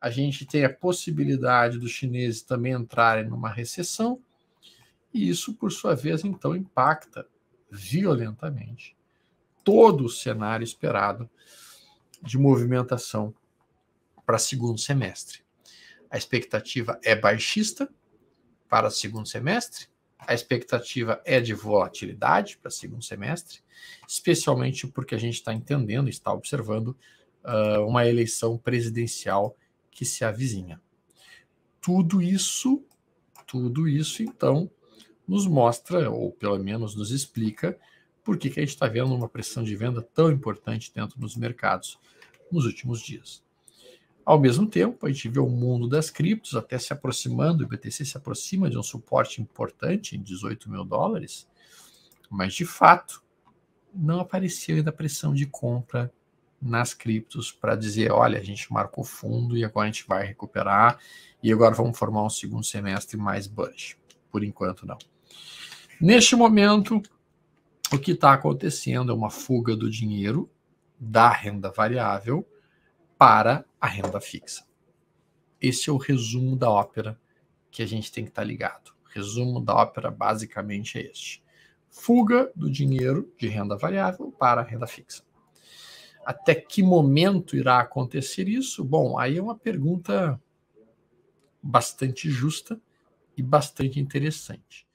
a gente tem a possibilidade dos chineses também entrarem numa recessão, e isso, por sua vez, então impacta violentamente todo o cenário esperado de movimentação para segundo semestre. A expectativa é baixista para segundo semestre, a expectativa é de volatilidade para segundo semestre, especialmente porque a gente está entendendo, está observando uh, uma eleição presidencial que se avizinha. Tudo isso, tudo isso, então, nos mostra, ou pelo menos nos explica, por que, que a gente está vendo uma pressão de venda tão importante dentro dos mercados nos últimos dias. Ao mesmo tempo, a gente vê o mundo das criptos até se aproximando, o BTC se aproxima de um suporte importante em 18 mil dólares, mas de fato não apareceu ainda a pressão de compra nas criptos para dizer, olha, a gente marcou fundo e agora a gente vai recuperar e agora vamos formar um segundo semestre mais bullish. Por enquanto não. Neste momento, o que está acontecendo é uma fuga do dinheiro da renda variável para a renda fixa. Esse é o resumo da ópera que a gente tem que estar tá ligado. O resumo da ópera basicamente é este: fuga do dinheiro de renda variável para a renda fixa. Até que momento irá acontecer isso? Bom, aí é uma pergunta bastante justa e bastante interessante.